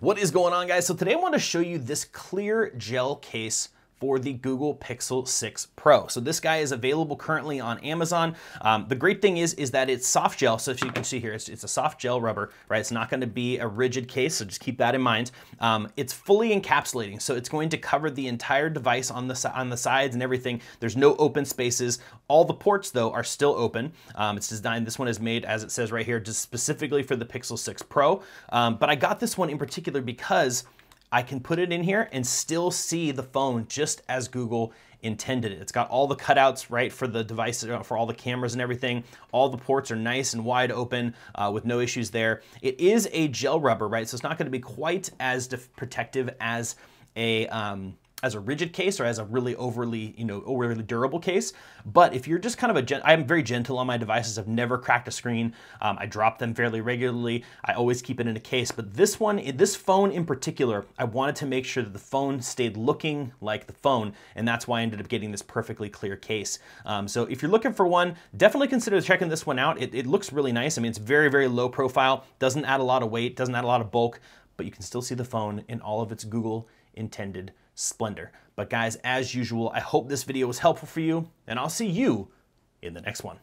What is going on guys? So today I want to show you this clear gel case for the Google Pixel 6 Pro. So this guy is available currently on Amazon. Um, the great thing is, is that it's soft gel. So as you can see here, it's, it's a soft gel rubber, right? It's not gonna be a rigid case, so just keep that in mind. Um, it's fully encapsulating, so it's going to cover the entire device on the, on the sides and everything. There's no open spaces. All the ports though are still open. Um, it's designed, this one is made as it says right here, just specifically for the Pixel 6 Pro. Um, but I got this one in particular because I can put it in here and still see the phone just as Google intended it. It's got all the cutouts, right, for the devices, uh, for all the cameras and everything. All the ports are nice and wide open uh, with no issues there. It is a gel rubber, right, so it's not gonna be quite as protective as a, um, as a rigid case or as a really overly, you know, overly durable case. But if you're just kind of a, gen- I'm very gentle on my devices. I've never cracked a screen. Um, I drop them fairly regularly. I always keep it in a case. But this one, this phone in particular, I wanted to make sure that the phone stayed looking like the phone, and that's why I ended up getting this perfectly clear case. Um, so if you're looking for one, definitely consider checking this one out. It, it looks really nice. I mean, it's very, very low profile, doesn't add a lot of weight, doesn't add a lot of bulk, but you can still see the phone in all of its Google intended splendor. But guys, as usual, I hope this video was helpful for you, and I'll see you in the next one.